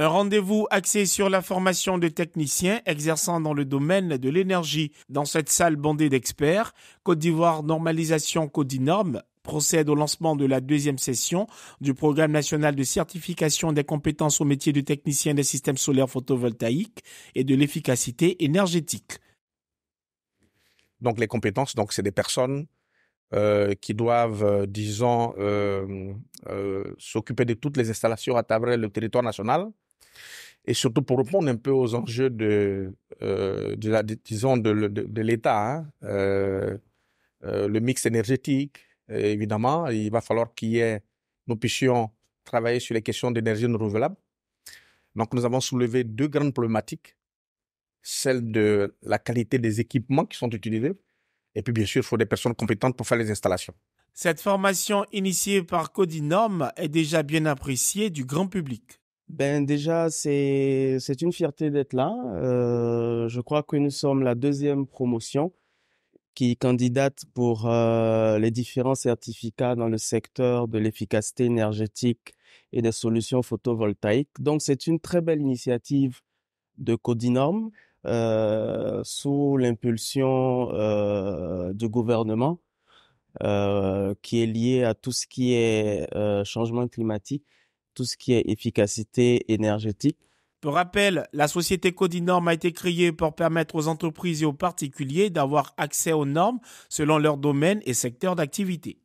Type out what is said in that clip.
Un rendez-vous axé sur la formation de techniciens exerçant dans le domaine de l'énergie dans cette salle bondée d'experts. Côte d'Ivoire Normalisation Codinorme procède au lancement de la deuxième session du programme national de certification des compétences au métier de technicien des systèmes solaires photovoltaïques et de l'efficacité énergétique. Donc les compétences, donc c'est des personnes euh, qui doivent, euh, disons, euh, s'occuper de toutes les installations à travers le territoire national, et surtout pour répondre un peu aux enjeux de, euh, de la, disons, de, l'État, hein, euh, euh, le mix énergétique, évidemment, il va falloir qu'il y ait, nous puissions travailler sur les questions d'énergie renouvelable. Donc, nous avons soulevé deux grandes problématiques, celle de la qualité des équipements qui sont utilisés, et puis bien sûr, il faut des personnes compétentes pour faire les installations. Cette formation initiée par Codinorm est déjà bien appréciée du grand public. Ben déjà, c'est une fierté d'être là. Euh, je crois que nous sommes la deuxième promotion qui candidate pour euh, les différents certificats dans le secteur de l'efficacité énergétique et des solutions photovoltaïques. Donc, c'est une très belle initiative de Codinorm euh, sous l'impulsion du gouvernement qui est liée à tout ce qui est changement climatique tout ce qui est efficacité énergétique. Pour rappel, la société Codinorm a été créée pour permettre aux entreprises et aux particuliers d'avoir accès aux normes selon leur domaine et secteur d'activité.